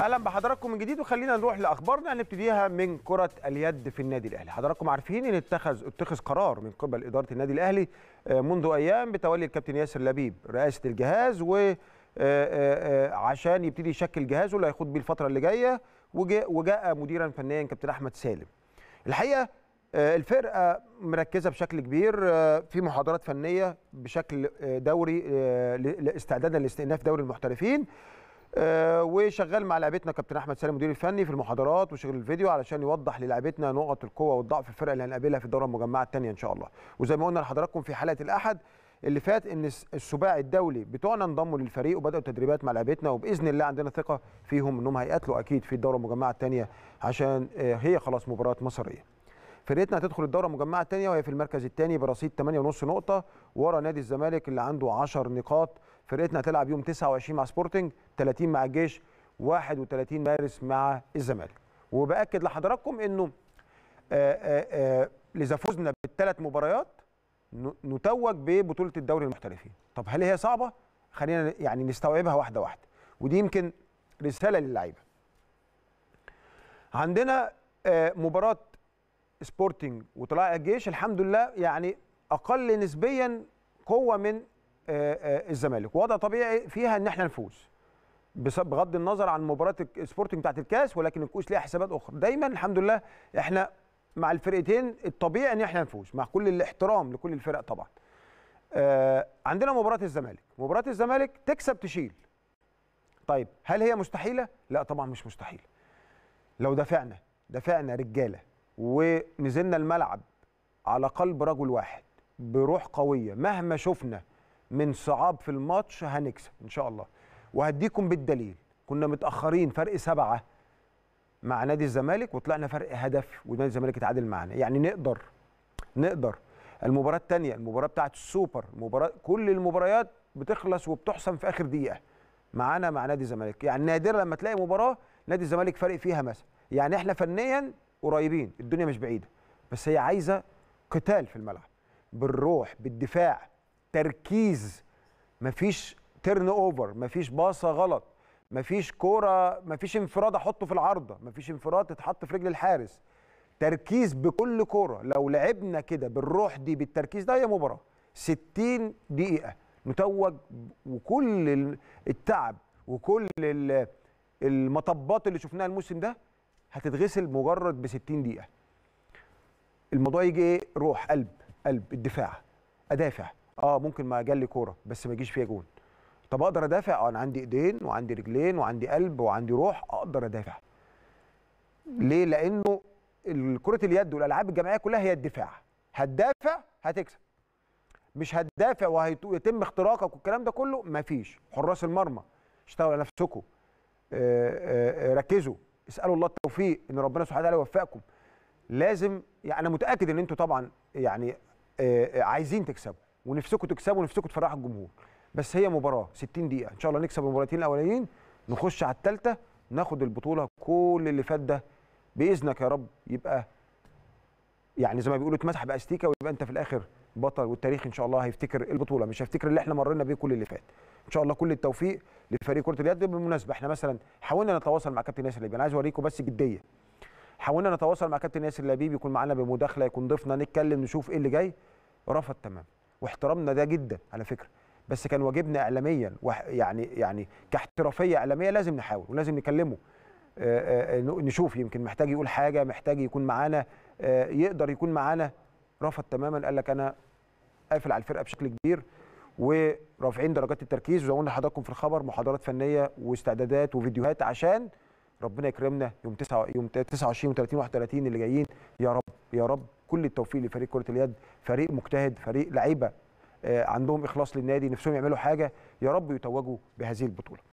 اهلا بحضراتكم من جديد وخلينا نروح لاخبارنا هنبتديها من كره اليد في النادي الاهلي حضراتكم عارفين ان اتخذ اتخذ قرار من قبل اداره النادي الاهلي آه، منذ ايام بتولي الكابتن ياسر لبيب رئاسه الجهاز و آه، آه، عشان يبتدي يشكل جهازه اللي هيخوض بيه الفتره اللي جايه وجاء مديرا فنيا كابتن احمد سالم الحقيقه الفرقه مركزه بشكل كبير في محاضرات فنيه بشكل دوري لاستعدادا لاستئناف دوري المحترفين آه، وشغال مع لعبتنا كابتن احمد سالم المدير الفني في المحاضرات وشغل الفيديو علشان يوضح للعبتنا نقط القوه والضعف الفرق اللي هنقابلها في الدوره المجمعه الثانيه ان شاء الله وزي ما قلنا لحضراتكم في حلقه الاحد اللي فات ان السباعي الدولي بتوعنا انضموا للفريق وبداوا تدريبات مع لعبتنا وباذن الله عندنا ثقه فيهم انهم هيقاتلوا اكيد في الدوره المجمعه الثانيه عشان آه، هي خلاص مباراه مصريه فرقتنا هتدخل الدوره المجمعه الثانيه وهي في المركز الثاني برصيد 8.5 نقطه ورا نادي الزمالك اللي عنده 10 نقاط فرقتنا هتلعب يوم 29 مع سبورتنج 30 مع الجيش 31 مارس مع الزمالك وباكد لحضراتكم انه آه، آه، آه، اذا فزنا بالثلاث مباريات نتوج ببطوله الدوري المحترفين طب هل هي صعبه خلينا يعني نستوعبها واحده واحده ودي يمكن رساله للعيبه عندنا مباراه سبورتنج وطلائع الجيش الحمد لله يعني اقل نسبيا قوه من آه، آه، الزمالك وضع طبيعي فيها ان احنا نفوز بغض النظر عن مباراه السبورتنج بتاعت الكاس ولكن الكؤوس ليها حسابات اخرى دايما الحمد لله احنا مع الفرقتين الطبيعي ان احنا نفوز مع كل الاحترام لكل الفرق طبعا آه، عندنا مباراه الزمالك مباراه الزمالك تكسب تشيل طيب هل هي مستحيله لا طبعا مش مستحيله لو دافعنا دافعنا رجاله ونزلنا الملعب على قلب رجل واحد بروح قويه مهما شفنا من صعاب في الماتش هنكسب ان شاء الله وهديكم بالدليل كنا متاخرين فرق سبعه مع نادي الزمالك وطلعنا فرق هدف ونادي الزمالك اتعادل معانا يعني نقدر نقدر المباراه الثانيه المباراه بتاعه السوبر المباراه كل المباريات بتخلص وبتحسم في اخر دقيقه معانا مع نادي الزمالك يعني نادرا لما تلاقي مباراه نادي الزمالك فارق فيها مثلا يعني احنا فنيا قريبين الدنيا مش بعيده بس هي عايزه قتال في الملعب بالروح بالدفاع تركيز مفيش تيرن اوفر مفيش باصه غلط مفيش كوره مفيش انفراد احطه في العارضه مفيش انفراد تتحط في رجل الحارس تركيز بكل كوره لو لعبنا كده بالروح دي بالتركيز ده هي مباراه 60 دقيقه متوج وكل التعب وكل المطبات اللي شفناها الموسم ده هتتغسل مجرد ب 60 دقيقه الموضوع يجي ايه روح قلب قلب الدفاع ادافع اه ممكن ما جالي كوره بس ما يجيش فيها جون طب اقدر ادافع اه انا عندي ايدين وعندي رجلين وعندي قلب وعندي روح اقدر ادافع ليه لانه كره اليد والالعاب الجماعيه كلها هي الدفاع هتدافع هتكسب مش هتدافع وهيتم اختراقك والكلام ده كله مفيش حراس المرمى اشتغلوا على نفسكم آه، آه، آه، ركزوا اسالوا الله التوفيق ان ربنا سبحانه وتعالى يوفقكم لازم يعني انا متاكد ان انتوا طبعا يعني عايزين تكسبوا ونفسكم تكسبوا ونفسكم تفرحوا الجمهور بس هي مباراه 60 دقيقه ان شاء الله نكسب المباراتين الاولانيين نخش على الثالثه ناخد البطوله كل اللي فات ده باذنك يا رب يبقى يعني زي ما بيقولوا اتمسح باستيكه ويبقى انت في الاخر بطل والتاريخ ان شاء الله هيفتكر البطوله مش هيفتكر اللي احنا مرينا بيه كل اللي فات ان شاء الله كل التوفيق لفريق كره اليد بالمناسبه احنا مثلا حاولنا نتواصل مع كابتن ياسر اللبيبي انا عايز اوريكم بس جديه حاولنا نتواصل مع كابتن ياسر اللبيبي يكون معانا بمداخله يكون ضيفنا نتكلم نشوف ايه اللي جاي رفض تمام واحترامنا ده جدا على فكره بس كان واجبنا اعلاميا يعني يعني كاحترافيه اعلاميه لازم نحاول ولازم نكلمه آه، آه، آه، نشوف يمكن محتاج يقول حاجه محتاج يكون معانا يقدر يكون معانا رفض تماما قال لك انا قافل على الفرقه بشكل كبير ورافعين درجات التركيز وزي ما قلنا لحضراتكم في الخبر محاضرات فنيه واستعدادات وفيديوهات عشان ربنا يكرمنا يوم يوم 29 و 30 31 اللي جايين يا رب يا رب كل التوفيق لفريق كره اليد فريق مجتهد فريق لعيبه آه، عندهم اخلاص للنادي نفسهم يعملوا حاجه يا رب يتوجوا بهذه البطوله